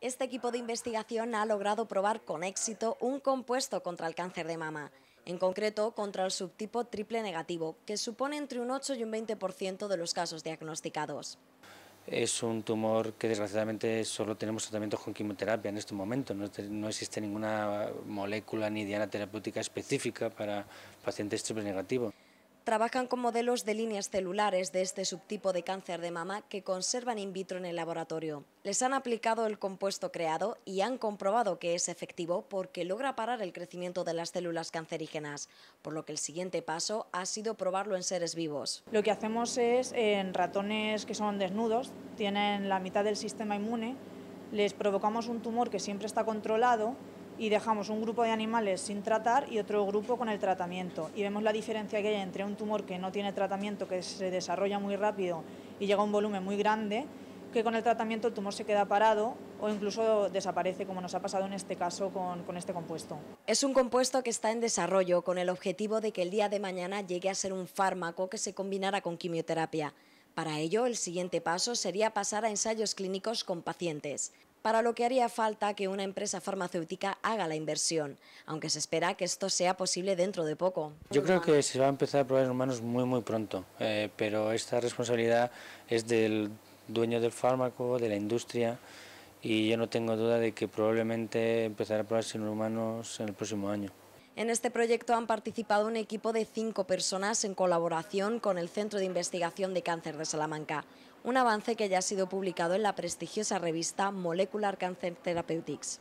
Este equipo de investigación ha logrado probar con éxito un compuesto contra el cáncer de mama, en concreto contra el subtipo triple negativo, que supone entre un 8 y un 20% de los casos diagnosticados. Es un tumor que desgraciadamente solo tenemos tratamientos con quimioterapia en este momento. No, existe ninguna molécula ni diana terapéutica específica para pacientes triple negativo trabajan con modelos de líneas celulares de este subtipo de cáncer de mama que conservan in vitro en el laboratorio. Les han aplicado el compuesto creado y han comprobado que es efectivo porque logra parar el crecimiento de las células cancerígenas, por lo que el siguiente paso ha sido probarlo en seres vivos. Lo que hacemos es en ratones que son desnudos, tienen la mitad del sistema inmune, les provocamos un tumor que siempre está controlado y dejamos un grupo de animales sin tratar y otro grupo con el tratamiento. Y vemos la diferencia que hay entre un tumor que no tiene tratamiento, que se desarrolla muy rápido y llega a un volumen muy grande, que con el tratamiento el tumor se queda parado o incluso desaparece, como nos ha pasado en este caso con, con, este compuesto. Es un compuesto que está en desarrollo con el objetivo de que el día de mañana llegue a ser un fármaco que se combinara con quimioterapia. Para ello, el siguiente paso sería pasar a ensayos clínicos con pacientes para lo que haría falta que una empresa farmacéutica haga la inversión, aunque se espera que esto sea posible dentro de poco. Yo creo que se va a empezar a probar en humanos muy muy pronto, eh, pero esta responsabilidad es del dueño del fármaco, de la industria, y yo no tengo duda de que probablemente empezará a probarse en humanos en el próximo año. En este proyecto han participado un equipo de cinco personas en colaboración con el Centro de Investigación de Cáncer de Salamanca, un avance que ya ha sido publicado en la prestigiosa revista Molecular Cancer Therapeutics.